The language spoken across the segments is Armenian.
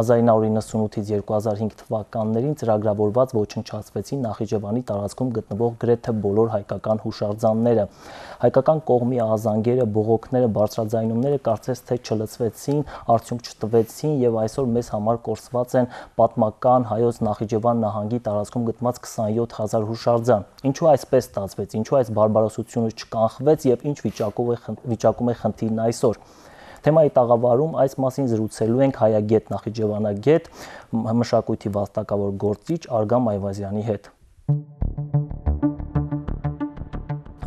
1998-ից 2005 թվականներին ծրագրավորված ոչնչացվեցին Նախիջևանի տարածքում գտնվող գրեթե բոլոր հայկական հուշարձանները։ Հայկական կողմի ահազանգերը, բողոքները, բարձրաձայնումները կարծես թե չլծվեցին, արդյունք չտվեցին եւ այսօր մեզ համար կորսված են պատմական հայոց Նախիջևան նահանգի տարածքում գտնված 27000 հուշարձան։ Ինչու այսպես ստացվեց, ինչու այս բարբարոսությունը չկանխվեց եւ ինչ վիճակով է վիճակում է խնդիրն այսօր։ Թեմայի տաղավարում այս մասին զրուցելու ենք հայագետ Նախիջևանագետ մշակույթի վաստակավոր գործիչ Արգամ Այվազյանի հետ։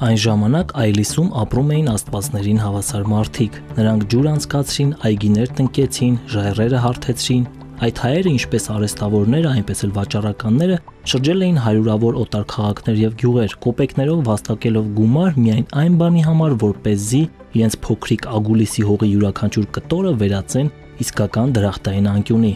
Այն ժամանակ Այլիսում ապրում էին աստվածներին հավասար մարդիկ։ Նրանք ջուր անցկացրին, այգիներ տնկեցին, ժայռերը հարթեցին, Այդ հայերը, ինչպես արեստավորները, այնպես էլ վաճառականները, շրջել էին հարյուրավոր օտար քաղաքներ եւ գյուղեր, կոպեկներով վաստակելով գումար միայն այն բանի համար, որ เป զի իրենց փոքրիկ ագուլիսի հողի յուրաքանչյուր կտորը վերածեն իսկական դրախտային անկյունի։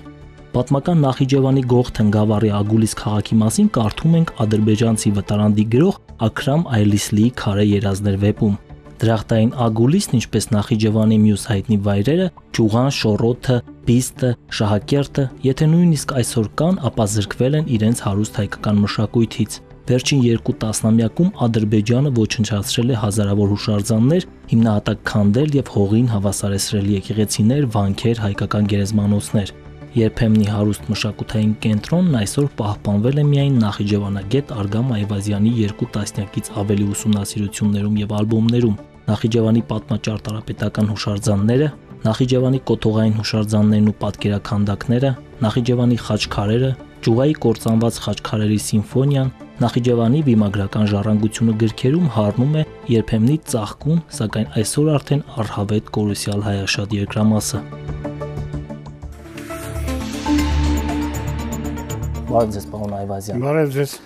Պատմական Նախիջևանի Գողթն գավառի Ագուլիս քաղաքի մասին կարդում ենք ադրբեջանցի վտարանդի գրող Աքրամ Այլիսլիի Քարե երազներ վեպում։ Դրախտային Ագուլիսն, ինչպես Նախիջևանի մյուս հայտնի վայրերը, Ճուղան, Շորոթը, Բիստը, Շահակերտը, եթե նույնիսկ այսօր կան, ապա զրկվել են իրենց հարուստ հայկական մշակույթից։ Վերջին երկու տասնամյակում Ադրբեջանը ոչնչացրել է հազարավոր հուշարձաններ, հիմնահատակ քանդել եւ հողին հավասարեցրել եկեղեցիներ, վանքեր, հայկական գերեզմանոցներ։ Երբեմնի հարուստ մշակութային կենտրոնն այսօր պահպանվել է միայն Նախիջևանագետ Արգամ Այվազյանի երկու տասնյակից ավելի ուսումնասիրություններում եւ ալբոմներում։ Նախիջևանի պատմաճարտարապետական հուշարձանները, Նախիջևանի կոթողային հուշարձաններն ու պատկերաքանդակները, Նախիջևանի խաչքարերը, Ճուղայի կործանված խաչքարերի սիմֆոնիան, Նախիջևանի վիմագրական ժառանգությունը գրքերում հառնում է երբեմնի ծաղկուն, սակայն այսօր արդեն արհավետ կորուսյալ հայաշատ երկրամասը։ Բարև ձեզ, պարոն Այվազյան։ Բարև ձեզ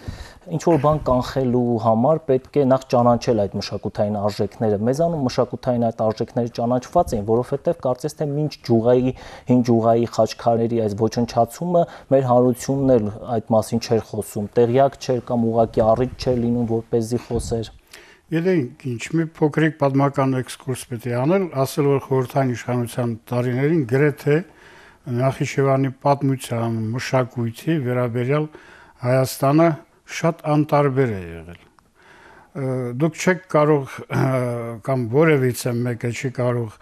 ինչ որ բան կանխելու համար պետք է նախ ճանաչել այդ մշակութային արժեքները։ Մեզանում մշակութային այդ արժեքները ճանաչված են, որովհետև կարծես թե ինչ ջուղայի, հին ջուղայի խաչքարերի այս ոչնչացումը մեր հանրությունն էլ այդ մասին չէր խոսում, տեղյակ չէր կամ ուղակի առիթ չէր լինում, որ เป զի խոսեր։ Ելենք ինչ մի փոքրիկ պատմական էքսկուրս պետք է անել, ասել որ խորհրդային իշխանության տարիներին գրեթե Նախիջևանի պատմության մշակույթի վերաբերյալ Հայաստանը շատ անտարբեր է եղել դուք չեք կարող կամ որևիցե մեկը չի կարող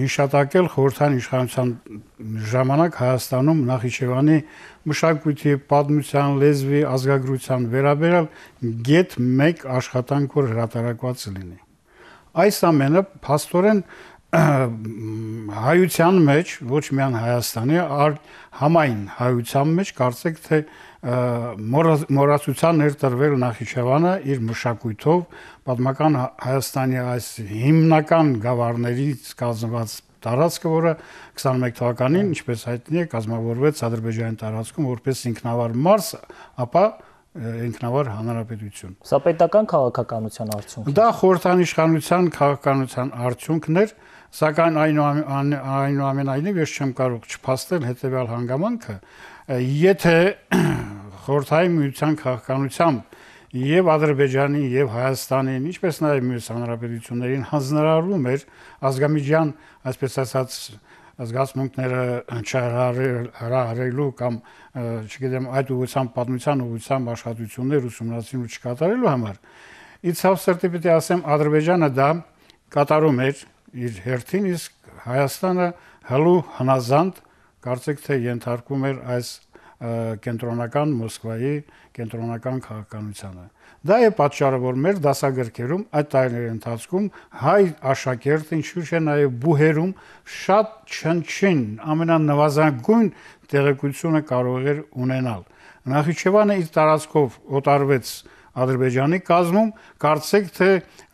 հիշատակել խորհրդան իշխանության ժամանակ Հայաստանում Նախիջևանի մշակույթի պատմության լեզվի ազգագրության վերաբերյալ գետ 1 աշխատանք որ հրատարակված լինի այս ամենը փաստորեն հայության մեջ ոչ միայն Հայաստանի այլ համայն հայության մեջ կարծեք թե մորացության ներդրվել Նախիջևանը իր մշակույթով պատմական Հայաստանի այս հիմնական գավառներից կազմված տարածքը, որը 21 թվականին, ինչպես հայտնի է, կազմավորվեց Ադրբեջանի տարածքում որպես ինքնավար մարզ, ապա ինքնավար հանրապետություն։ Սա պետական քաղաքականության արդյունք է։ Դա խորհրդան իշխանության քաղաքականության արդյունքն էր, սակայն այնուամենայնիվ ես չեմ կարող չփաստել հետևյալ հանգամանքը, եթե խորհրդային միության քաղաքականությամբ եւ Ադրբեջանի եւ Հայաստանին, ինչպես նաեւ մյուս հանրապետություններին հանձնարարվում էր ազգամիջյան, այսպես ասած, զգացմունքները չհարարելու կամ չգիտեմ այդ ուղղությամբ պատմության ուղղությամբ աշխատություններ ուսումնասիրելու չկատարելու համար իցավ սրտի պիտի ասեմ ադրբեջանը դա կատարում էր իր հերթին իսկ հայաստանը հլու հնազանդ կարծեք թե ենթարկում էր այս կենտրոնական Մոսկվայի կենտրոնական քաղաքականությանը։ Դա է պատճառը, որ մեր դասագրքերում այդ տարիների ընթացքում հայ աշակերտին շուրջ է նաև բուհերում շատ չնչին ամենանվազագույն տեղեկությունը կարող էր ունենալ։ Նախիջևանը իր տարածքով օտարվեց Ադրբեջանի կազմում կարծեք թե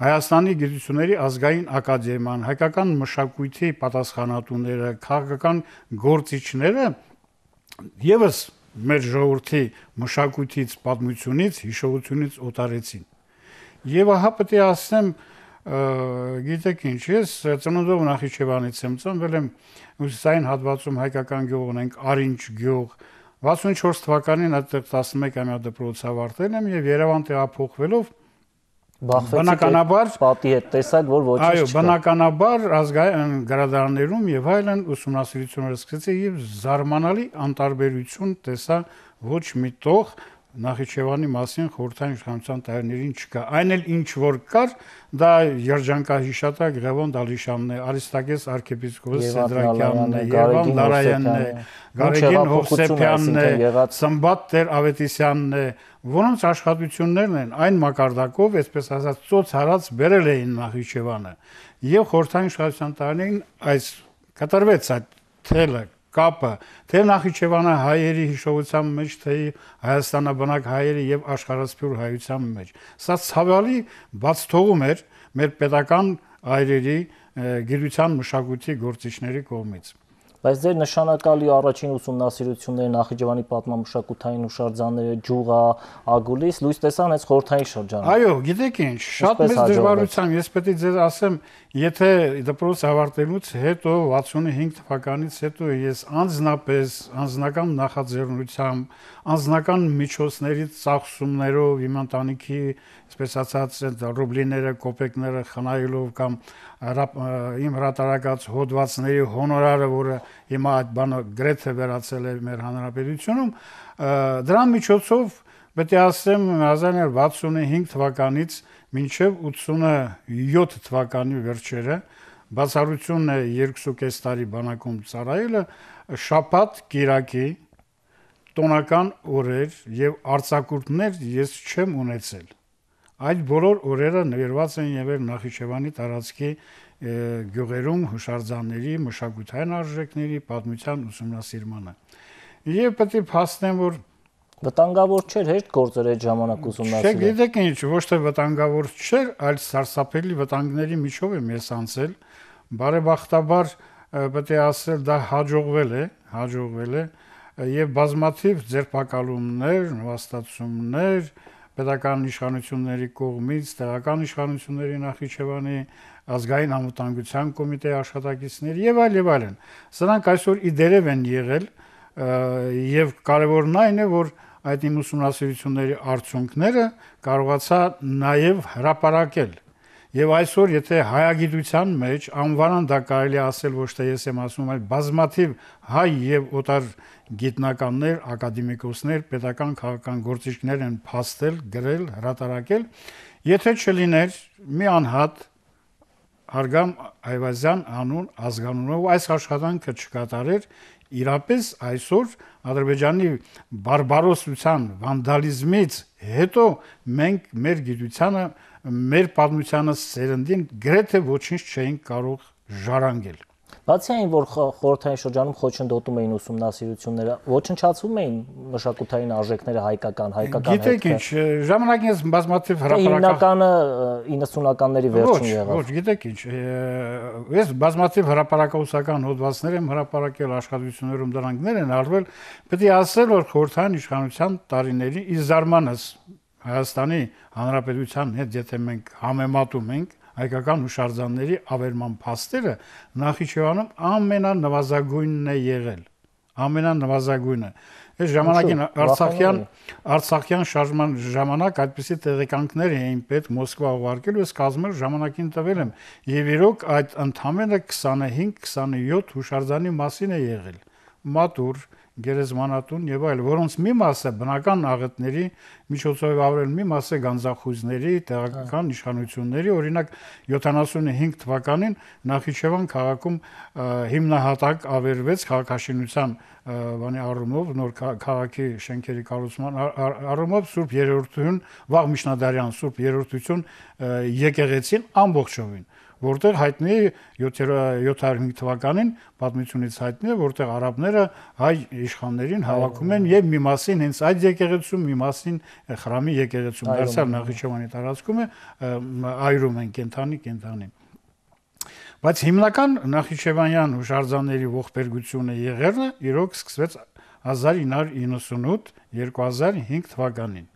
Հայաստանի գիտությունների ազգային ակադեմիան հայկական մշակույթի պատասխանատուները քաղաքական գործիչները Եվս մեր ժողովրդի մշակույթից, պատմությունից, հիշողությունից օտարեցին։ Եվ ահա պետք է ասեմ, գիտեք ինչ, ես ծնունդով Նախիջևանից եմ ծնվել եմ հյուսիսային հատվածում հայկական գյուղ ունենք Արինջ գյուղ, 64 թվականին այդտեղ 11-ամյա դպրոց ավարտել եմ եւ Երևան տեղափոխվելով բախվեցիք բնականաբար պատի հետ տեսակ որ ոչինչ այո բնականաբար ազգային գրադարաններում եւ այլն ուսումնասիրությունները սկսեցի եւ զարմանալի անտարբերություն տեսա ոչ մի տող Նախիջևանի մասին խորհրդային իշխանության տարիներին չկա։ Այն էլ ինչ որ կար, դա Երջանկահիշատակ Ղևոն Դալիշյանն է, Արիստակես arczepiskopos Սեդրակյանն է, Երևան Լարայանն է, Գարեգին Հովսեփյանն է, Սմբատ Տեր Ավետիսյանն է, որոնց աշխատություններն են այն մակարդակով, այսպես ասած, ծոց հարած բերել էին Նախիջևանը։ Եվ խորհրդային իշխանության տարիներին այս կատարվեց այդ թելը կապը թե Նախիջևանը հայերի հիշողության մեջ, թե Հայաստանաբնակ հայերի եւ աշխարհասփյուր հայության մեջ։ Սա ցավալի բաց թողում էր մեր պետական այրերի գերության մշակույթի գործիչների կողմից։ Բայց ձեր նշանակալի առաջին ուսումնասիրությունները Նախիջևանի պատմամշակութային հուշարձանները Ջուղա, Ագուլիս լույս տեսան այս խորթային շրջանում։ Այո, գիտեք ինչ, շատ մեծ դժվարությամբ ես պետք է ձեզ ասեմ, եթե դպրոց ավարտելուց հետո 65 թվականից հետո ես անձնապես անձնական նախաձեռնությամբ, անձնական միջոցների ծախսումներով իմ ընտանիքի, այսպես ասած, ռուբլիները, կոպեկները խնայելով կամ իմ հրատարակած հոդվածների հոնորարը, որը հիմա այդ բանը գրեթե վերացել է մեր հանրապետությունում, դրա միջոցով պետք է ասեմ 1965 թվականից մինչև 87 թվականի վերջերը բացառությունն է 2.5 տարի բանակում ծառայելը շապատ Կիրակի տոնական օրեր եւ արձակուրդներ ես չեմ ունեցել այդ բոլոր օրերը ներված են եղել Նախիջևանի տարածքի գյուղերում հուշարձանների, մշակութային արժեքների պատմության ուսումնասիրմանը։ Եվ պետք է փաստեմ, որ վտանգավոր չէր հեշտ գործեր այդ ժամանակ ուսումնասիրել։ Չէ, գիտեք ինչ, ոչ թե վտանգավոր չէր, այլ սարսափելի վտանգների միջով եմ ես անցել։ Բարեբախտաբար պետք է ասել, դա հաջողվել է, հաջողվել է եւ բազմաթիվ ձերբակալումներ, նվաստացումներ, պետական իշխանությունների կողմից, տեղական իշխանությունների Նախիջևանի, ազգային համտանգության կոմիտեի աշխատակիցներ եւ այլ եւ այլն։ Սրանք այսօր իդերև են եղել եւ կարեւորն այն է, որ այդ իմ ուսումնասիրությունների արդյունքները կարողացա նաեւ հրապարակել Եվ այսօր, եթե հայագիտության մեջ անվանան դա կարելի ասել ոչ թե ես եմ ասում, այլ բազմաթիվ հայ եւ օտար գիտնականներ, ակադեմիկոսներ, պետական քաղաքական գործիչներ են փաստել, գրել, հրատարակել, եթե չլիներ մի անհատ Հարգամ Այվազյան անուն ազգանունով այս աշխատանքը չկատարեր, իրապես այսօր Ադրբեջանի բարբարոսության, վանդալիզմից հետո մենք մեր գիտությանը, մեր պատմությանը սերնդին գրեթե ոչինչ չէինք կարող ժառանգել։ Բացի այն, որ խորհրդային շրջանում խոչընդոտում էին ուսումնասիրությունները, ոչնչացվում էին մշակութային արժեքները հայկական, հայկական հետ։ Գիտեք ինչ, ժամանակին ես բազմաթիվ հրապարակական Հիմնականը 90-ականների վերջին եղավ։ Ոչ, գիտեք ինչ, ես բազմաթիվ հրապարակահուսական հոդվածներ եմ հրապարակել աշխատություններում դրանքներ են արվել, պետք է ասել, որ խորհրդային իշխանության տարիների ի զարմանս Հայաստանի Հանրապետության հետ, եթե մենք համեմատում ենք, հայկական հուշարձանների ավերման փաստերը Նախիջևանում ամենանվազագույնն է եղել ամենանվազագույնը այս ժամանակին արցախյան արցախյան շարժման ժամանակ այդպիսի տեղեկանքներ էին պետք մոսկվա ուղարկել ու ես կազմել ժամանակին տվել եմ եւ իրոք այդ ընդամենը 25-27 հուշարձանի մասին է եղել մատուր, գերեզմանատուն եւ այլ, որոնց մի մասը բնական աղետների միջոցով ավրել մի մասը գանձախույզների, տեղական իշխանությունների, օրինակ 75 թվականին Նախիջևան քաղաքում հիմնահատակ ավերվեց քաղաքաշինության բանի առումով նոր քաղաքի շենքերի կառուցման առումով Սուրբ Երրորդություն, վաղ միջնադարյան Սուրբ Երրորդություն եկեղեցին ամբողջովին որտեղ հայտնի 775 թվականին պատմությունից հայտնի է, որտեղ արաբները հայ իշխաններին հավաքում են եւ մի մասին հենց այդ եկեղեցում, մի մասին խրամի եկեղեցում դարձավ Նախիջևանի տարածքում է այրում են կենթանի կենթանին։ Բայց հիմնական Նախիջևանյան հուշարձանների ողբերգությունը եղերնը իրոք սկսվեց 1998-2005 թվականին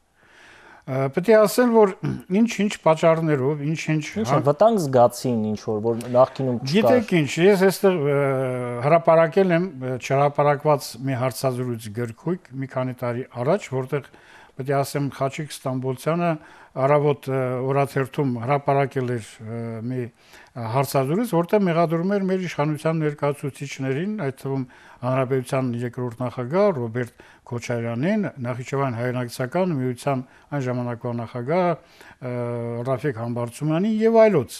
Պետք է ասել, որ ինչ-ինչ պատճառներով, ինչ-ինչ Ինչը հա- վտանգ զգացին ինչ որ որ նախկինում չկար։ Գիտեք ինչ, ես այստեղ հրապարակել եմ չհրապարակված մի հարցազրույց գրքույկ մի քանի տարի առաջ, որտեղ պետք է ասեմ Խաչիկ Ստամբոլցյանը առավոտ օրաթերթում հրապարակել էր մի հարցազրույց, որտեղ մեղադրում էր մեր իշխանության ներկայացուցիչներին, այդ թվում հանրապետության երկրորդ նախագահ Ռոբերտ Քոչարյանին, Նախիջևան հայրենակցական միության այն ժամանակվա նախագահ Ռաֆիկ Համբարձումյանին եւ այլոց։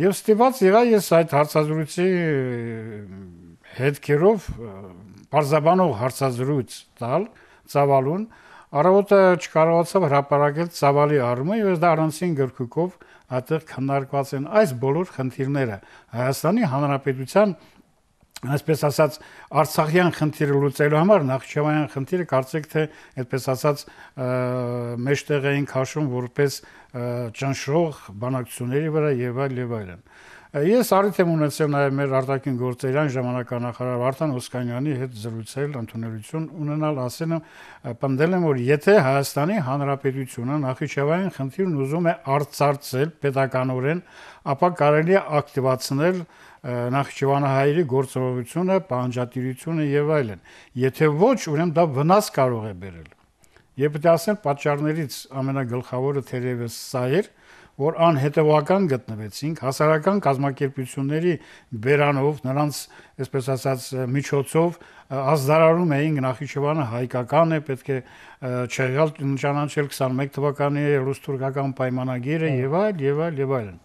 Եվ ստիված եղա ես այդ հարցազրույցի հետքերով բարձաբանող հարցազրույց տալ ծավալուն, Արավոտը չկարողացավ հրապարակել ցավալի առումը եւ դա առանցին գրքույկով այդտեղ քննարկված են այս բոլոր խնդիրները Հայաստանի Հանրապետության այսպես ասած Արցախյան խնդիրը լուծելու համար Նախճավայան խնդիրը կարծեք թե այդպես ասած մեջտեղ էին քաշում որպես ճնշող բանակցությունների վրա եւ այլ եւ այլն։ այլ Ես արդեն եմ ունեցել նաև մեր արտաքին գործերան ժամանականախարար Վարդան Օսկանյանի հետ զրուցել, ընդունելություն ունենալ, ասել եմ, պնդել եմ, որ եթե Հայաստանի Հանրապետությունը Նախիջևանին խնդիրն ուզում է արծարծել pedagoganորեն, ապա կարելի է ակտիվացնել Նախիջևանահայերի գործողությունը, պահանջատիրությունը եւ այլն։ Եթե ոչ, ուրեմն դա վնաս կարող է բերել։ Եթե դասեն պատճառներից ամենագլխավորը թերևս սա էր, որ որ անհետևական գտնվեցինք հասարակական կազմակերպությունների բերանով նրանց այսպես ասած միջոցով ազդարարում էին Նախիջևանը հայկական է պետք է չեղալ ճանաչել 21 թվականի ռուս-թուրքական պայմանագիրը եւ այլ եւ այլ եւ այլն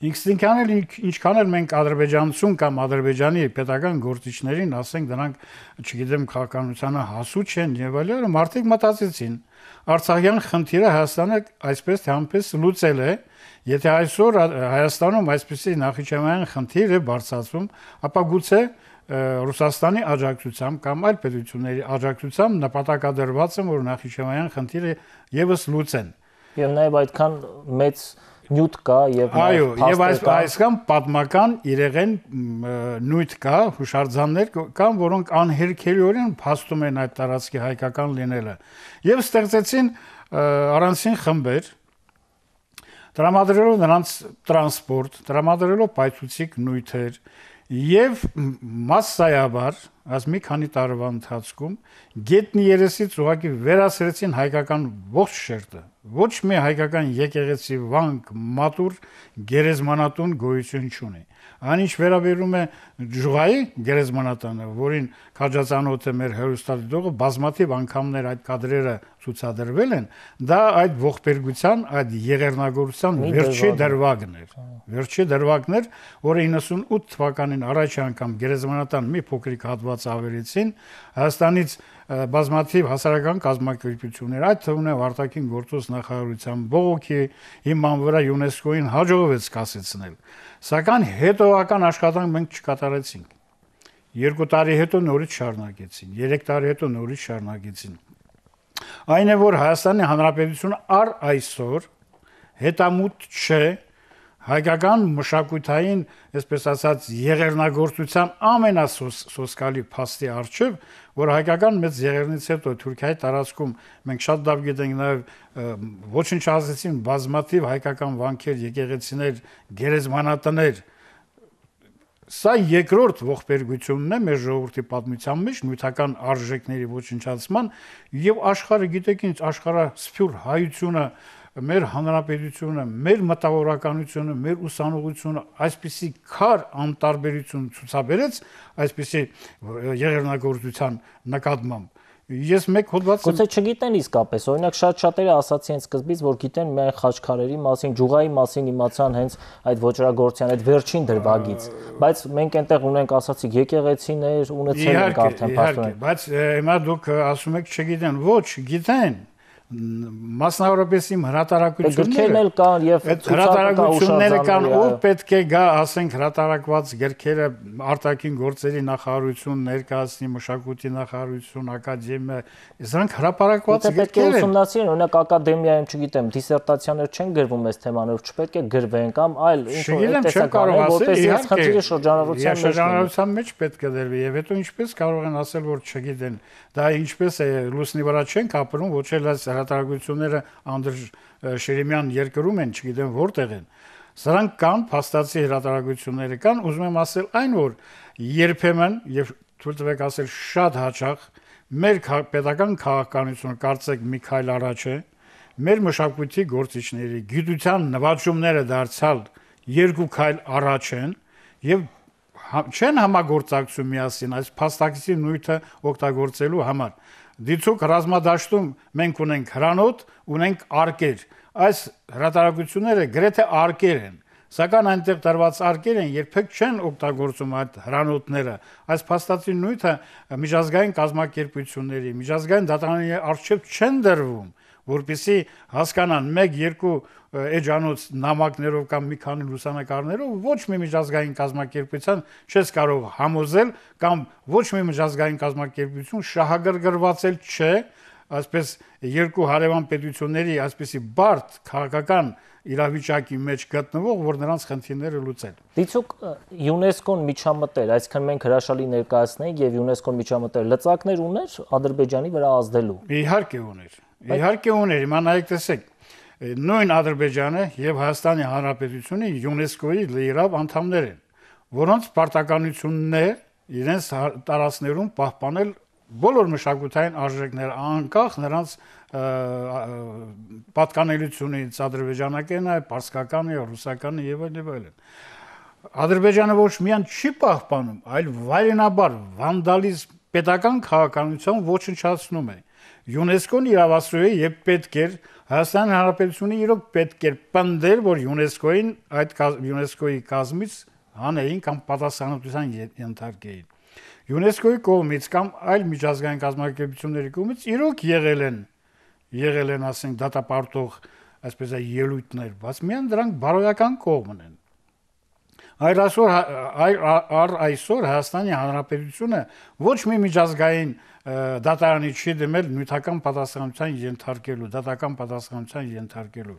Ինքստինքան էլ ինչքան էլ մենք ադրբեջանցուն կամ ադրբեջանի պետական գործիչներին ասենք դրանք չգիտեմ քաղաքականությանը հասու չեն եւ այլն մարդիկ մտածեցին Արցախյան խնդիրը Հայաստանը այսպես թե այնպես լուծել է, եթե այսօր Հայաստանում այսպեսի նախիջևանյան խնդիր է բարձրացվում, ապա գուցե Ռուսաստանի աջակցությամբ կամ այլ պետությունների աջակցությամբ նպատակադրված են, որ նախիջևանյան խնդիրը եւս լուծեն եւ նաեւ այդքան մեծ նյութ կա եւ այո եւ այս այսքան պատմական իրեղեն նույթ կա հուշարձաններ կան որոնք անհերքելիորեն փաստում են այդ տարածքի հայկական լինելը եւ ստեղծեցին առանցին խմբեր դրամադրելով նրանց տրանսպորտ դրամադրելով պայծուցիկ նույթեր եւ massայաբար աս մի քանի տարվա ընթացքում գետնի երեսից ուղակի վերասրեցին հայկական ողջ շերտը ոչ մի հայկական եկեղեցի վանք մատուր գերեզմանատուն գոյություն չունի անինչ վերաբերում է ջուղայի գերեզմանատանը որին քաջացանոթը մեր հերոստատիտողը բազմաթիվ անգամներ այդ կադրերը ցուցադրվել են, դա այդ ողբերգության, այդ եղերնագործության վերջի դրվագն էր։ Վերջի դրվագն էր, որը 98 թվականին առաջ անգամ գերեզմանատան մի փոքրիկ հատված ավելեցին Հայաստանից բազմաթիվ հասարակական կազմակերպություններ, այդ թվում է Վարդակին գործոս նախարարության բողոքի հիման վրա ՅՈՒՆԵՍԿՕ-ին հաջողվեց կասեցնել։ Սակայն հետոական աշխատանք մենք չկատարեցինք։ Երկու տարի հետո նորից շարունակեցին, 3 տարի հետո նորից շարունակեցին։ Այն է, որ Հայաստանի Հանրապետությունը առ այսօր հետամուտ չէ հայկական մշակութային, այսպես ասած, եղերնագործության ամենասոսկալի փաստի արժև, որ հայկական մեծ եղերնից հետո Թուրքիայի տարածքում մենք շատ լավ գիտենք նաև ոչինչ ազեցին բազմաթիվ հայկական վանքեր, եկեղեցիներ, գերեզմանատներ, եկեղ Սա երկրորդ ողբերգությունն է մեր ժողովրդի պատմության մեջ նյութական արժեքների ոչնչացման եւ աշխարհը գիտեք ինչ աշխարհը սփյուր հայությունը մեր հանրապետությունը, մեր մտավորականությունը, մեր ուսանողությունը այսպիսի քար անտարբերություն ցուցաբերեց, այսպիսի եղերնագործության նկատմամբ Ես մեկ հոդված Գուցե չգիտեն իսկապես, օրինակ շատ շատերը ասացի հենց սկզբից, որ գիտեն միայն խաչքարերի մասին, ջուղայի մասին իմացան հենց այդ ոչրագործյան այդ վերջին դրվագից, բայց մենք այնտեղ ունենք ասացի եկեղեցիներ, ունեցել ենք արդեն փաստորեն։ Իհարկե, բայց հիմա դուք ասում եք չգիտեն, ոչ, գիտեն մասնավորապես իմ հրատարակությունները գրքերն կան եւ հրատարակությունները կան ով պետք է գա ասենք հրատարակված գրքերը արտաքին գործերի նախարարություն ներկայացնի մշակույթի նախարարություն ակադեմիա զրանք հրապարակված գրքեր են պետք է ուսումնասիրեն օրինակ ակադեմիայում չգիտեմ դիսերտացիաներ չեն գրվում այս թեմանով չպետք է գրվեն կամ այլ ինչ-որ տեսակարան որպես այս խնդիրը շրջանառության մեջ շրջանառության մեջ պետք է դերվի եւ հետո ինչպես կարող են ասել որ չգիտեն դա ինչպես է լուսնի վրա չեն կապրում ոչ էլ այս հրատարակությունները Անդր Շերեմյան երկրում են, չգիտեմ որտեղ են։ Սրանք կան, փաստացի հրատարակությունները կան, ուզում եմ ասել այն, որ երբեմն եւ թույլ տվեք ասել շատ հաճախ մեր պետական քաղաքականությունը կարծեք մի քայլ առաջ է մեր մշակույթի գործիչների գիտության նվաճումները դարձալ երկու քայլ առաջ են եւ հա, չեն համագործակցում միասին այս փաստակցի նույթը օգտագործելու համար դիցուկ ռազմադաշտում մենք ունենք հրանոտ, ունենք արկեր։ Այս հրատարակությունները գրեթե արկեր են, սակայն այնտեղ դրված արկեր են երբեք չեն օգտագործում այդ հրանոթները։ Այս փաստացի նույթը միջազգային կազմակերպությունների, միջազգային դատարանների արժեվ չեն դրվում, որբիսի հասկանան 1-2 էջանոց նամակներով կամ մի քանի լուսանկարներով ոչ մի միջազգային կազմակերպության չես կարող համոզել կամ ոչ մի միջազգային կազմակերպություն շահագրգռվածել չէ այսպես երկու հարևան պետությունների այսպեսի բարդ քաղաքական իրավիճակի մեջ գտնվող, որ նրանց խնդիրները լուծեն։ Դիցուկ ՅՈՒՆԵՍԿՕ-ն միջամտել, այսինքն մենք հրաշալի ներկայացնենք եւ ՅՈՒՆԵՍԿՕ-ն միջամտել լծակներ ուներ Ադրբեջանի վրա ազդելու։ Իհարկե ուներ։ Իհարկե ուներ, իմանալիք տեսեք նույն Ադրբեջանը եւ Հայաստանի Հանրապետությունը ՅՈՒՆԵՍԿՕ-ի լիիրավ անդամներ են, որոնց պարտականությունն է իրենց տարածներում պահպանել բոլոր մշակութային արժեքները անկախ նրանց պատկանելությունից ադրբեջանակեն է, պարսկական է, ռուսական է եւ այլն եւ այլն։ Ադրբեջանը ոչ միայն չի պահպանում, այլ վայրենաբար վանդալիզմ պետական քաղաքականության ոչնչացնում է։ ոչ ՅՈՒՆԵՍԿՕ-ն իրավասու է եւ պետք է Հայաստան Հանրապետությունը իրոք պետք է պնդեր, որ ՅՈՒՆԵՍԿՕ-ին այդ ՅՈՒՆԵՍԿՕ-ի կազմից հանեին կամ պատասխանատվության ենթարկեին։ ՅՈՒՆԵՍԿՕ-ի կողմից կամ այլ միջազգային կազմակերպությունների կողմից իրոք եղել են եղել են ասենք դատապարտող այսպես է ելույթներ, բայց միայն դրանք բարոյական կողմն են։ Այլ այսօր այլ այսօր Հայաստանի Հանրապետությունը ոչ մի միջազգային մի դատարանի չի դիմել նյութական պատասխանության ենթարկելու, դատական պատասխանության ենթարկելու։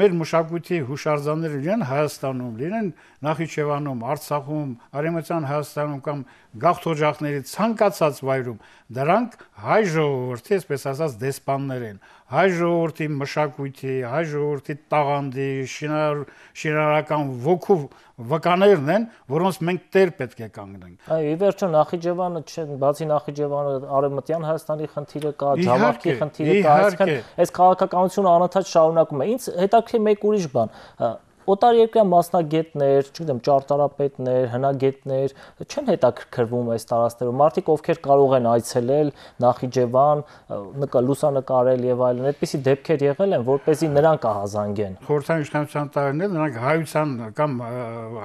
Մեր մշակույթի հուշարձանները լինեն Հայաստանում, լինեն Նախիջևանում, Արցախում, Արևմտյան Հայաստանում կամ գաղթօջախների ցանկացած վայրում, դրանք հայ ժողովրդի, այսպես ասած, դեսպաններ են, հայ ժողովրդի մշակույթի, հայ ժողովրդի տաղանդի, շինար շինարական ոգու վկաներն են, որոնց մենք տեր պետք է կանգնենք։ Այո, ի վերջո Նախիջևանը չեն, բացի Նախիջևանը արևմտյան Հայաստանի խնդիրը կա, Ջավարքի խնդիրը կա, այսինքն այս քաղաքականությունը անընդհատ շարունակում է։ Ինչ հետաքրքիր մեկ ուրիշ բան, օտարերկրյա մասնագետներ, չգիտեմ, ճարտարապետներ, հնագետներ չեն հետաքրքրվում այս տարածքներով։ Մարդիկ, ովքեր կարող են այցելել Նախիջևան, լուսանկարել եւ այլն, այդպիսի դեպքեր եղել են, որ เป զի նրանք կհազանգեն։ Խորհրդանշտանության տարիներ նրանք հայության կամ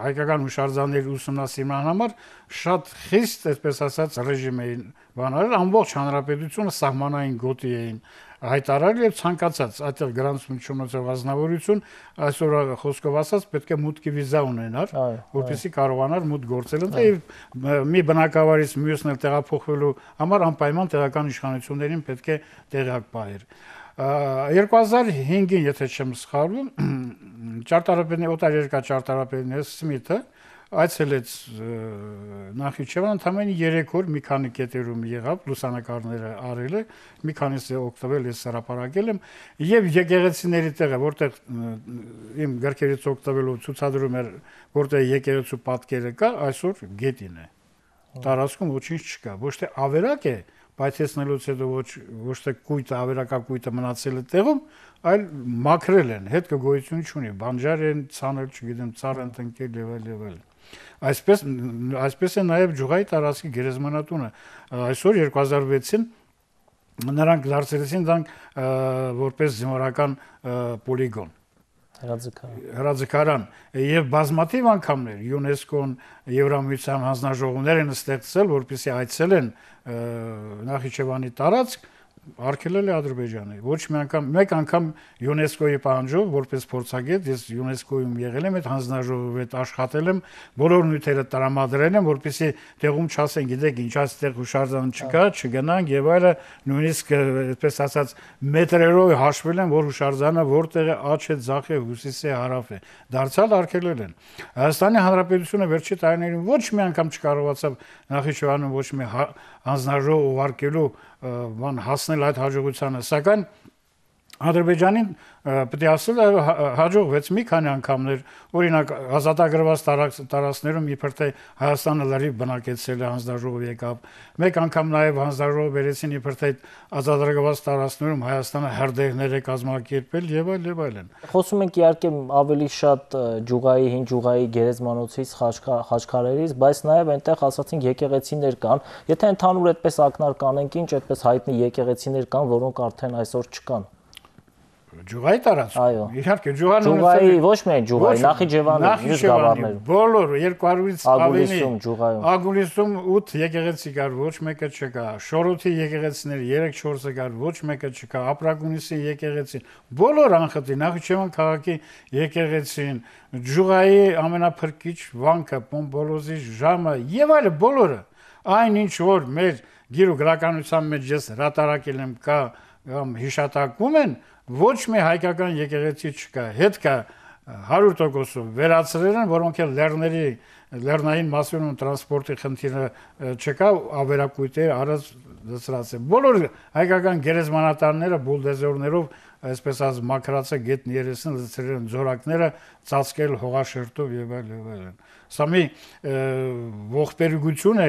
հայկական հուշարձանների ուսումնասիրման համար շատ խիստ, այսպես ասած, ռեժիմային բանալը ամբողջ հանրապետությունը սահմանային գոտի էին հայտարարել եւ ցանկացած այդտեղ գրանցում չունեցող ազնվորություն այսօր խոսքով ասած պետք է մուտքի վիզա ունենար, որպեսզի կարողանար մուտք գործել ընդ եւ մի բնակավարից մյուսն էլ տեղափոխվելու համար անպայման տեղական իշխանություններին պետք է տեղյակ պահեր։ 2005-ին, եթե չեմ սխալվում, ճարտարապետի օտար երկա ճարտարապետի Սմիթը այցելեց Նախիջևան, ընդամենը 3 օր մի քանի կետերում եղավ, լուսանկարները արել է, մի քանիսը օգտվել ես հրապարակել եմ եւ եկեղեցիների տեղը, որտեղ իմ գրքերից օգտվելով ցուցադրում էր, որտեղ եկեղեցու պատկերը կա, այսօր գետին է։ Տարածքում ոչինչ չկա, ոչ թե ավերակ է, բայց տեսնելուց հետո ոչ ոչ թե կույտը ավերակակույտը մնացել է տեղում, այլ մաքրել են, հետ կգոյություն չունի, բանջար են, ցանել, չգիտեմ, ցարը ընկել եւ այլ եւ այլ։ Այսպես այսպես է նաև Ջուղայի տարածքի գերեզմանատունը։ Այսօր 2006-ին նրանք դարձրեցին դրանք որպես զինվորական պոլիգոն հրաձգարան հրաձգարան եւ բազմաթիվ անգամներ ՅՈՒՆԵՍԿՕ-ն Եվրամիության հանձնաժողովներ են ստեղծել որպեսզի այցելեն Նախիջևանի տարածք արգելել է Ադրբեջանը։ Ոչ մի անգամ, մեկ անգամ ՅՈՒՆԵՍԿՕ-ի պահանջով որպես փորձագետ ես ՅՈՒՆԵՍԿՕ-ում եղել եմ, այդ հանձնաժողովի հետ աշխատել եմ, բոլոր նյութերը տրամադրել եմ, որպեսզի տեղում չասեն, գիտեք, ինչ այստեղ հուշարձան չկա, չգնանք եւ այլը, նույնիսկ այդպես ասած մետրերով հաշվել են, որ հուշարձանը որտեղ է, աջ է, ձախ է, հյուսիս է, հարավ է։ Դարձյալ արգելել են։ Հայաստանի Հանրապետությունը վերջի տարիներին ոչ մի անգամ չկարողացավ Նախիջևանում ոչ մի հա-, հանձնաժողով ուղարկելու բան հասնել այդ հաջողությանը, սակայն Ադրբեջանին պետք է ասել հաջողվեց մի քանի անգամներ, օրինակ ազատագրված տարածքներում իբր թե Հայաստանը լրիվ բնակեցրել է հանձնաժողով եկավ։ Մեկ անգամ նաև հանձնաժողով վերեցին իբր թե ազատագրված տարածքներում Հայաստանը հրդեհներ է կազմակերպել եւ այլ եւ այլն։ Խոսում ենք իհարկե ավելի շատ ջուղայի, հին ջուղայի գերեզմանոցից, խաչքարերից, բայց նաև այնտեղ ասացինք եկեղեցիներ կան։ Եթե ընդհանուր այդպես ակնարկ անենք, ինչ այդպես հայտնի եկեղեցիներ կան, որոնք արդեն այսօր չկան։ Ջուղայի տարածքում։ Իհարկե ջուղան ունեցել։ Ջուղայի ոչ միայն ջուղայի, Նախիջևանի մյուս գավառներում։ Բոլոր 200-ից ավելի։ Ագուլիսում ջուղայում։ Ագուլիսում 8 եկեղեցի կար, ոչ մեկը չկա։ Շորոթի եկեղեցիներ 3-4-ը կար, ոչ մեկը չկա։ Ապրագունիսի եկեղեցին, բոլոր անխտի Նախիջևան քաղաքի եկեղեցին, ջուղայի ամենափրկիչ վանքը, Պոմբոլոզի ժամը եւ այլ բոլորը այն ինչ որ մեր գիրու գրականության մեջ ես հրատարակել եմ կա հիշատակում են, են ոչ մի հայկական եկեղեցի չկա։ Հետ կա 100%-ով վերացրել են, որոնք էլ լեռների լեռնային մասում տրանսպորտի խնդիրը չկա, ավերակույտեր առած դծրած է։ Բոլոր հայկական գերեզմանատարները բուլդոզերներով այսպես ասած մակրացը գետն երեսին լցրել են ձորակները ծածկել հողաշերտով եւ այլ եւ այլն սա մի ողբերգություն է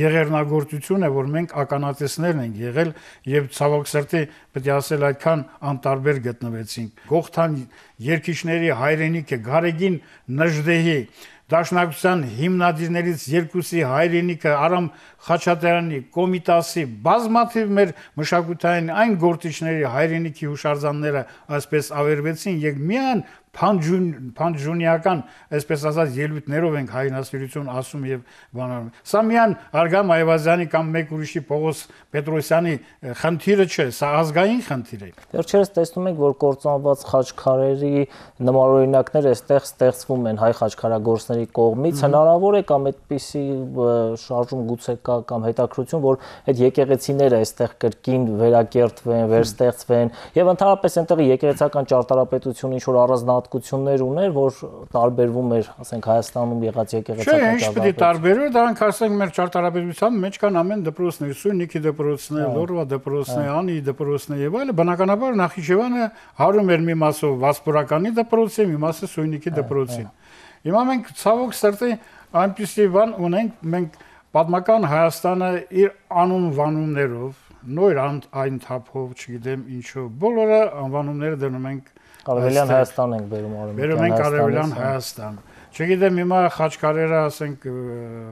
եղերնագործություն է որ մենք ականատեսներն ենք եղել եւ ցավոք սրտի պետք է ասել այդքան անտարբեր գտնվեցինք գողթան երկիշների հայրենիքը գարեգին նժդեհի Դաշնակցության հիմնադիրներից երկուսի հայրենիքը Արամ Խաչատրյանի կոմիտասի բազմաթիվ մեր մշակութային այն գործիչների հայրենիքի հուշարձանները այսպես ավերվեցին եւ միայն փանջուն փանջունիական, այսպես ասած, ելույթներով ենք հայնասիրություն ասում եւ բանանում։ Սա միան Արգամ Այվազյանի կամ մեկ ուրիշի Պողոս Պետրոսյանի խնդիրը չէ, սա ազգային խնդիր է։ Վերջերս տեսնում ենք, որ կորցանված խաչքարերի նմանօրինակներ այստեղ ստեղծվում են հայ խաչքարագործների կողմից։ Հնարավոր է կամ այդպիսի շարժում գուցե կա կամ հետաքրություն, որ այդ եկեղեցիները այստեղ կրկին վերակերտվեն, վերստեղծվեն եւ ընդհանրապես այնտեղ եկեղեցական ճարտարապետություն ինչ որ առանձնա հատկություններ ուներ, որ տարբերվում էր, ասենք Հայաստանում եղած եկեղեցական Չէ, ինչ պիտի տարբերվի, դրանք ասենք մեր ճարտարապետության մեջ կան ամեն դպրոցներ, Սույնիկի դպրոցն է, Լորվա դպրոցն է, հա։ հա։ Անի դպրոցն է եւ այլը, բնականաբար Նախիջևանը հարում էր մի մասով Վասպուրականի դպրոցի, մի մասը Սույնիկի հա, դպրոցին։ Հիմա մենք ցավոք սրտի այնպեսի բան ունենք, մենք պատմական Հայաստանը իր անուն վանումներով նոր այն թափով, չգիտեմ ինչով, բոլորը անվանումները դնում ենք Արևելյան Հայաստան ենք բերում արևմտյան Հայաստան։ Բերում ենք արևելյան Հայաստան։ Չգիտեմ հիմա խաչքարերը ասենք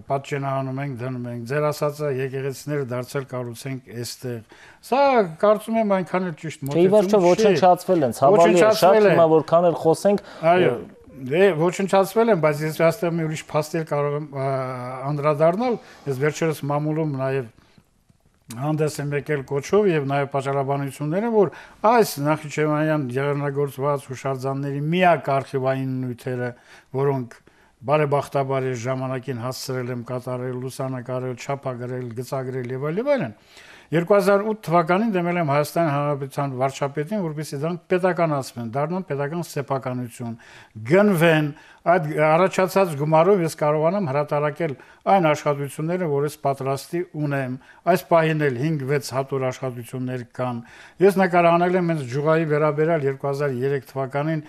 պատճենանում ենք, դնում ենք։ Ձեր ասածը եկեղեցիները դարձել կառուցենք այստեղ։ Սա կարծում եմ այնքան էլ ճիշտ մոտեցում չէ։ Իվերջո ոչնչացվել են, հավալի է, շատ հիմա որքան էլ խոսենք։ Այո։ Դե ոչնչացվել եմ, բայց ես հաստատ մի ուրիշ փաստեր կարող եմ անդրադառնալ։ Ես վերջերս մամուլում նաև հանդես են եկել կոչով եւ նաեւ պատճառաբանությունները, որ այս Նախիջևանյան եղեռնագործված հուշարձանների միակ արխիվային նյութերը, որոնք բարեբախտաբար ես ժամանակին հասցրել եմ կատարել, լուսանկարել, չափագրել, գծագրել եւ այլ եւ այլն։ 2008 թվականին դեմել եմ Հայաստան Հանրապետության վարչապետին, որպեսզի դրանք պետականացվեն, դառնան պետական սեփականություն, գնվեն։ Այդ առաջացած գումարով ես կարողանամ հրատարակել այն աշխատությունները, որ ես պատրաստի ունեմ։ Այս պահին էլ 5-6 հատուր աշխատություններ կան։ Ես նկարանել եմ հենց Ջուղայի վերաբերյալ 2003 թվականին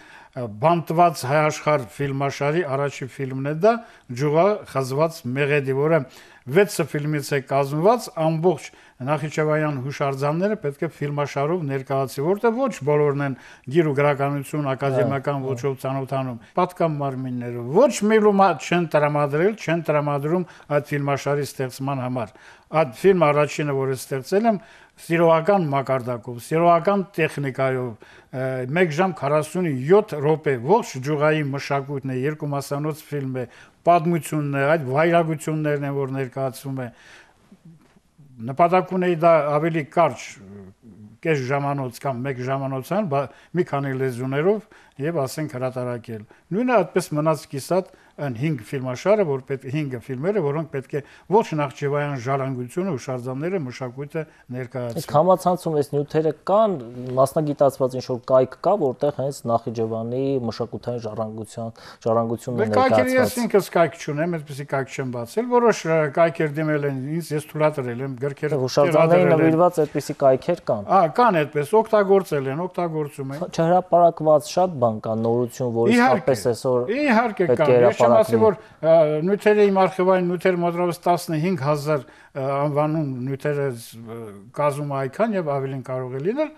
բանտված հայաշխարհ ֆիլմաշարի առաջի ֆիլմն է դա ջուղա խզված մեղեդի, որը 6 ֆիլմից է կազմված, ամբողջ Նախիջևանյան հուշարձանները պետք է ֆիլմաշարով ներկայացվի, որտեղ ոչ բոլորն են գիր ու գրականություն ակադեմիական ոչով ցանոթանում։ Պատկան մարմինները ոչ մի լոմա չեն տրամադրել, չեն տրամադրում այդ ֆիլմաշարի ստեղծման համար։ Այդ ֆիլմը առաջինը, որը ստեղծել եմ, սիրոական մակարդակով, սիրոական տեխնիկայով, 1 ժամ 47 րոպե ողջ ջուղայի մշակույթն է, երկու մասանոց ֆիլմ է, պատմությունն է, այդ վայրագություններն են, որ ներկայ ներկայացվում է նպատակ ունեի դա ավելի կարճ կես ժամանոց կամ 1 ժամանոցան մի քանի լեզուներով եւ ասենք հրատարակել։ Նույնը այդպես մնաց կիսատ այն 5 ֆիլմաշարը, որ պետք 5 ֆիլմերը, որոնք պետք է ոչ նախճեվայան ժառանգությունը ու շարժանները մշակույթը ներկայացնեն։ Իսկ համացանցում այս նյութերը կան, մասնագիտացված ինչ որ կայք կա, որտեղ հենց նախիջևանի մշակութային ժառանգության ժառանգությունն է ներկայացված։ Ես ինքս կայք չունեմ, այսպեսի կայք չեմ բացել, որոշ կայքեր դիմել են ինձ, ես թույլատրել եմ գրքերը։ Հուշարձանային նվիրված այդպիսի կայքեր կան։ Ահա կան այդպես, օգտագործել են, օգտագործում են։ Չհրապարակված շատ բան կա նորություն, որ իսկապես այսօր իհարկե կա, ես չեմ ասի որ նյութերը իմ արխիվային նյութեր մոտավորապես 15000 անվանում նյութերը կազմում է այքան եւ ավելին կարող է լինել,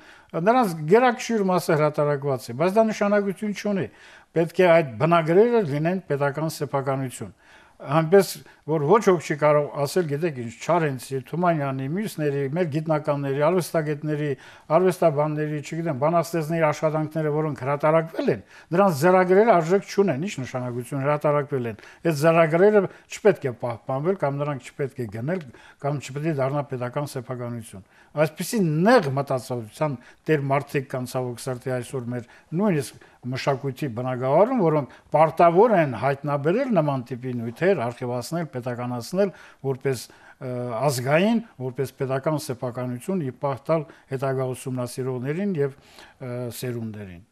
նրանց գերակշիռ մասը հրատարակված է, բայց դա նշանակություն չունի։ Պետք է այդ բնագրերը լինեն պետական սեփականություն այնպես որ ոչ ոք չի կարող ասել, գիտեք, ինչ Չարենցի, Թումանյանի, մյուսների, մեր գիտնականների, արվեստագետների, արվեստաբանների, չգիտեմ, բանաստեղծների աշխատանքները, որոնք հրատարակվել են, դրանց ծրագրերը արժեք չունեն, ինչ նշանակություն հրատարակվել են։ Այդ ծրագրերը չպետք է պահպանվել կամ նրանք չպետք է գնել կամ չպետք է դառնա պետական սեփականություն։ Այսպիսի նեղ մտածողության դեր մարդիկ կանցավոք սրտի այսօր մեր նույնիսկ մշակույթի բնակավարում, որոնք պարտավոր են հայտնաբերել նման տիպի նյութեր, արխիվացնել, պետականացնել, որպես ազգային, որպես pedagogical սեփականություն իպահտալ հետագա ուսումնասիրողներին եւ սերունդերին։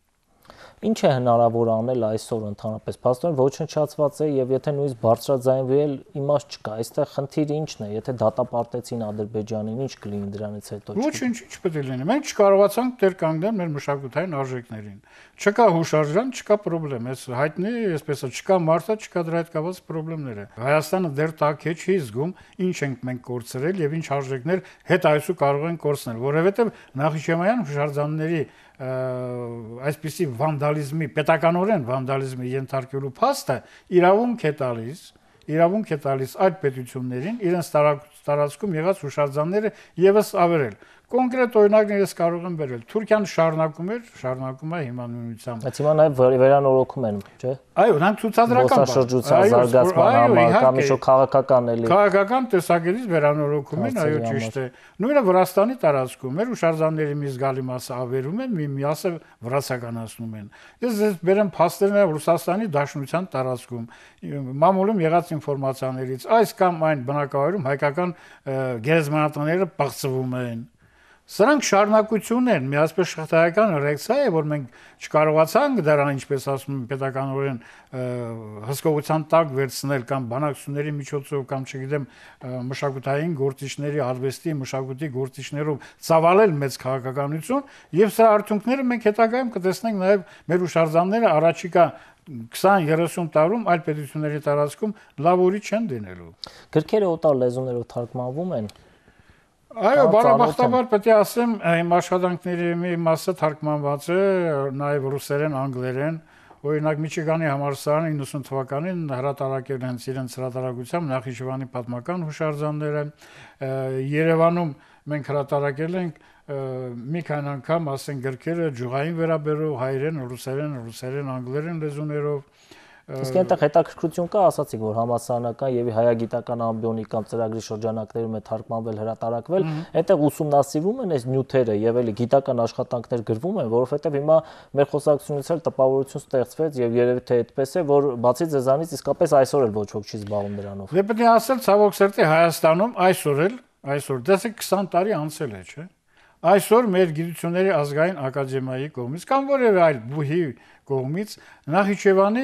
Ինչ է հնարավոր անել այսօր ընդհանրապես։ Փաստորեն ոչնչացված է եւ եթե նույնիսկ բարձրաձայնվել իմաստ չկա, այստեղ խնդիրը ինչն է, եթե դատապարտեցին Ադրբեջանին, ինչ կլինի դրանից հետո։ Ոչինչ, ինչ պետք է լինի։ Մենք չկարողացանք դեր կանգնել մեր մշակութային արժեքներին։ Չկա հուշարժան, չկա խնդրեմ, այս հայտնի, այսպես է, չկա մարտա, չկա դրա հետ կապված խնդիրները։ Հայաստանը դեռ տակե չի զգում, ինչ ենք մենք կորցրել եւ ինչ արժեքներ հետ այսու կարող են կորցնել, որովհետեւ Նախիջևանյան հուշարձանների այսպիսի վանդալիզմի, պետականորեն վանդալիզմի ենթարկելու փաստը իրավունք է տալիս, իրավունք է տալիս այդ պետություններին իրենց տարածքում եղած հուշարձանները եւս ավերել։ Կոնկրետ օրինակներ ես կարող եմ վերել։ Թուրքիան շարունակում էր, շարունակում է հիմա նույնությամբ։ Բայց հիմա նաև վերանորոգում են, չէ։ Այո, նրանք ցուցադրական բան։ Ոստաշրջության զարգացման համար կամ ինչ-որ քաղաքական էլի։ Քաղաքական տեսակետից վերանորոգում են, այո, ճիշտ է։ Նույնը Վրաստանի տարածքում էր ու շարժանների մի զգալի մասը ավերում են, մի մասը վրացականացնում են։ Ես ես բերեմ փաստերն Ռուսաստանի Դաշնության տարածքում։ Մամուլում եղած ինֆորմացիաներից այս կամ այն բնակավայրում հայկական գերեզմանատները բացվում են Սրանք շարունակություն են, միասպես շղթայական ռեակցիա է, որ մենք չկարողացանք դրան, ինչպես ասում են, պետականորեն հսկողության տակ վերցնել կամ բանակցությունների միջոցով կամ չգիտեմ, մշակութային գործիչների արվեստի, մշակույթի գործիչներով ծավալել մեծ քաղաքականություն, եւ սա արդյունքները մենք հետագայում կտեսնենք նաեւ մեր հուշարձանները առաջիկա 20-30 տարում այլ պետությունների տարածքում լավ ուրի չեն դինելու։ Գրքերը օտար լեզուներով թարգմանվում են։ Այո, բարեբախտաբար պետք է ասեմ, իմ աշխատանքների մի մասը թարգմանված է նաև ռուսերեն, անգլերեն։ Օրինակ Միչիգանի համալսարանը 90 թվականին հրատարակել են իրենց հրատարակությամբ Նախիջևանի պատմական հուշարձանները։ Երևանում մենք հրատարակել ենք մի քանի անգամ, ասեն գրքերը ջուղային վերաբերող հայերեն, ռուսերեն, ռուսերեն, անգլերեն լեզուներով Իսկ այնտեղ հետաքրքրություն կա, ասացիք, որ համասարանական եւ հայագիտական ամբիոնի կամ ծրագրի շրջանակներում է թարգմանվել, հրատարակվել, այնտեղ ուսումնասիրվում են այս նյութերը եւ էլի գիտական աշխատանքներ գրվում են, որովհետեւ հիմա մեր խոսակցությունից էլ տպավորություն ստեղծվեց եւ երևի թե այդպես է, որ բացի ձեզանից իսկապես այսօր էլ ոչ ոք չի զբաղվում դրանով։ Դե պետք է ասել, ցավոք սրտի Հայաստանում այսօր էլ, այսօր դասը դե 20 տարի անցել է, չէ՞։ Այսօր մեր գիտությունների ազգային ակադեմիայի կողմից կամ որևէ այլ բուհի կողմից Նախիջևանի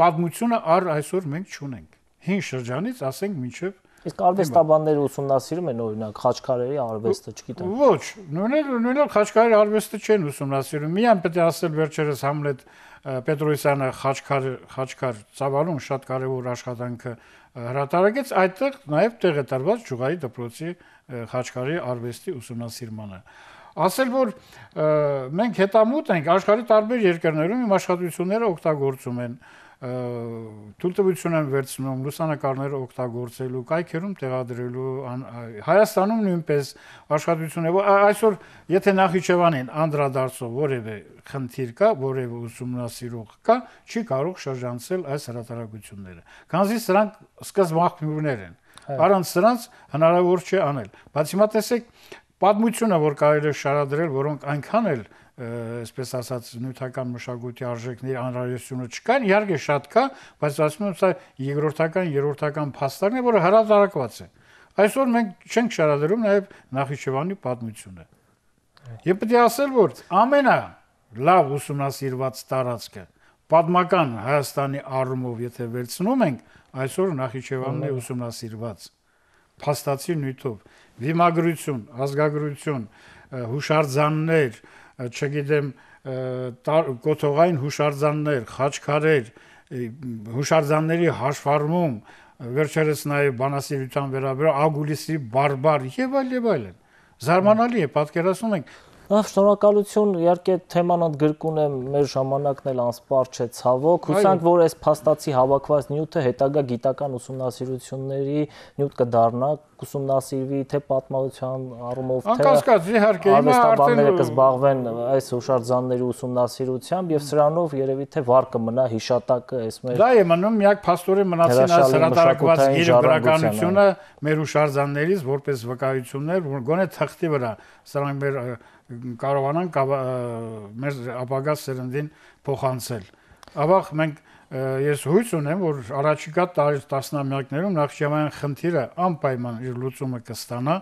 պատմությունը առ այսօր մենք չունենք։ Հին շրջանից ասենք մինչև Իսկ արվեստաբանները ուսումնասիրում են օրինակ խաչքարերի արվեստը, չգիտեմ։ Ոչ, նույնը նույնը խաչքարերի արվեստը չեն ուսումնասիրում։ Միայն պետք է ասել վերջերս Համլետ Պետրոսյանը խաչքար խաչքար ծավալում շատ կարևոր աշխատանքը հրատարակեց, այդտեղ նաև տեղետրված Ճուղայի դպրոցի խաչքարի արվեստի ուսումնասիրմանը ասել որ մենք հետամուտ ենք աշխարհի տարբեր երկրներում իմ աշխատությունները օգտագործում են թույլտվություն են վերցնում լուսանկարները օգտագործելու, կայքերում տեղադրելու Հայաստանում նույնպես աշխատություն է։ Այսօր եթե Նախիջևանին անդրադարձով որևէ խնդիր կա, որևէ ուսումնասիրող կա, չի կարող շրջանցել այս հրատարակությունները։ Քանզի սրանք սկզբնաղբյուրներ են։ Այ. Հա։ առանց սրանց հնարավոր չէ անել։ Բայց հիմա տեսեք, պատմությունը, որ կարելի է շարադրել, որոնք այնքան էլ այսպես ասած նյութական մշակույթի արժեքների անհրաժեշտությունը չկան, իհարկե շատ կա, բայց ասում եմ, սա երկրորդական, երրորդական փաստարն է, որը հրատարակված է։ Այսօր մենք չենք շարադրում նաև Նախիջևանի պատմությունը։ Եվ պետք է ասել, որ ամենա լավ ուսումնասիրված տարածքը պատմական Հայաստանի առումով, եթե վերցնում ենք, այսօր Նախիջևանն է ուսումնասիրված փաստացի նյութով վիմագրություն, ազգագրություն, հուշարձաններ, չգիտեմ, կոթողային հուշարձաններ, խաչքարեր, հուշարձանների հաշվառում, վերջերս նաև բանասիրության վերաբերյալ ագուլիսի բարբար եւ այլ եւ այլն։ Զարմանալի է, պատկերացնում ենք, Ահ, շնորհակալություն, իհարկե թեման ընդգրկուն է, մեր ժամանակն էլ անսպար չէ, ցավոք։ Հուսանք, որ այս փաստացի հավաքված նյութը հետագա գիտական ուսումնասիրությունների նյութ կդառնա, ուսումնասիրվի թե պատմության առումով, թե Անկասկած, իհարկե, հիմա արդեն կզբաղվեն այս հուշարձանների ուսումնասիրությամբ եւ սրանով երևի թե վար կմնա հիշատակը այս մեր Դա է մնում միակ փաստորը մնացին այս հրատարակված գերբրականությունը մեր հուշարձաններից որպես վկայություններ, որ գոնե թղթի վրա սրանք մեր կարողանանք մեր ապագա սերնդին փոխանցել։ Ավաղ մենք ես հույս ունեմ, որ առաջիկա տարի տասնամյակներում Նախճեվանի խնդիրը անպայման իր լուծումը կստանա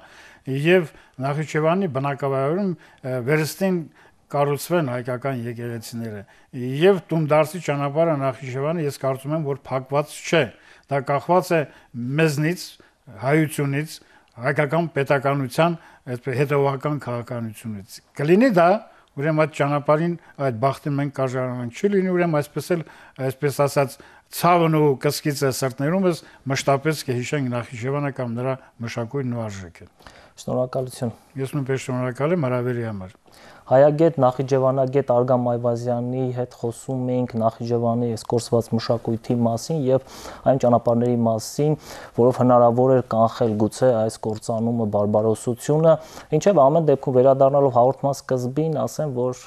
եւ Նախճեվանի բնակավայրում վերստին կառուցվեն հայկական եկեղեցիները եւ տունդարսի ճանապարհը Նախճեվանը ես կարծում եմ, որ փակված չէ։ Դա կախված է մեզնից, հայությունից, հայկական պետականության այսպես հետևական քաղաքականությունից։ Կլինի դա ուրեմն այդ ճանապարհին այդ բախտը մենք կարժանանք չլինի ուրեմն այսպես էլ այսպես ասած ցավն ու կսկիցը սրտներումս մշտապես կհիշենք նախիջևանը կամ նրա մշակույթն ու արժեքը։ Շնորհակալություն։ Ես նույնպես շնորհակալ եմ հրավերի համար։ Հայագետ Նախիջևանագետ Արգամ Այվազյանի հետ խոսում էինք Նախիջևանի այս կորսված մշակույթի մասին եւ այն ճանապարհների մասին, որով հնարավոր էր կանխել գուցե այս կորցանումը, բարբարոսությունը, ինչեւ ամեն դեպքում վերադառնալով հաղորդման սկզբին ասեմ, որ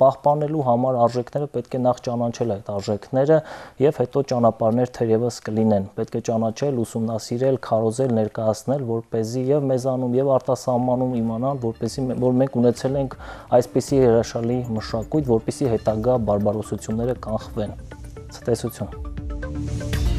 պահպանելու համար արժեքները պետք է նախ ճանաչել այդ արժեքները եւ հետո ճանապարհներ թերևս կլինեն։ Պետք է ճանաչել, ուսումնասիրել, քարոզել, ներկայացնել, որ เป զի եւ մեզանում եւ արտասահմանում իմանան, որպեսի որ մենք ունեցել ենք այսպիսի հրաշալի մշակույթ, որպեսի հետագա բարբարոսությունները կանխվեն։ Ցտեսություն։ Thank you